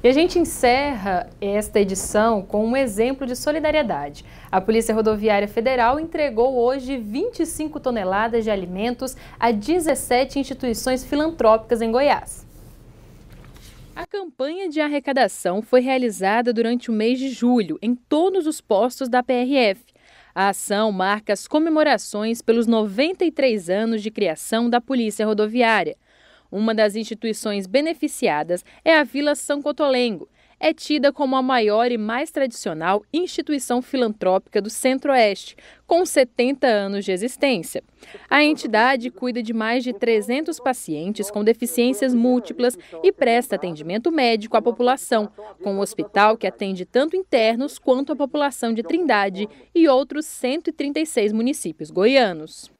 E a gente encerra esta edição com um exemplo de solidariedade. A Polícia Rodoviária Federal entregou hoje 25 toneladas de alimentos a 17 instituições filantrópicas em Goiás. A campanha de arrecadação foi realizada durante o mês de julho em todos os postos da PRF. A ação marca as comemorações pelos 93 anos de criação da Polícia Rodoviária. Uma das instituições beneficiadas é a Vila São Cotolengo. É tida como a maior e mais tradicional instituição filantrópica do Centro-Oeste, com 70 anos de existência. A entidade cuida de mais de 300 pacientes com deficiências múltiplas e presta atendimento médico à população, com um hospital que atende tanto internos quanto a população de Trindade e outros 136 municípios goianos.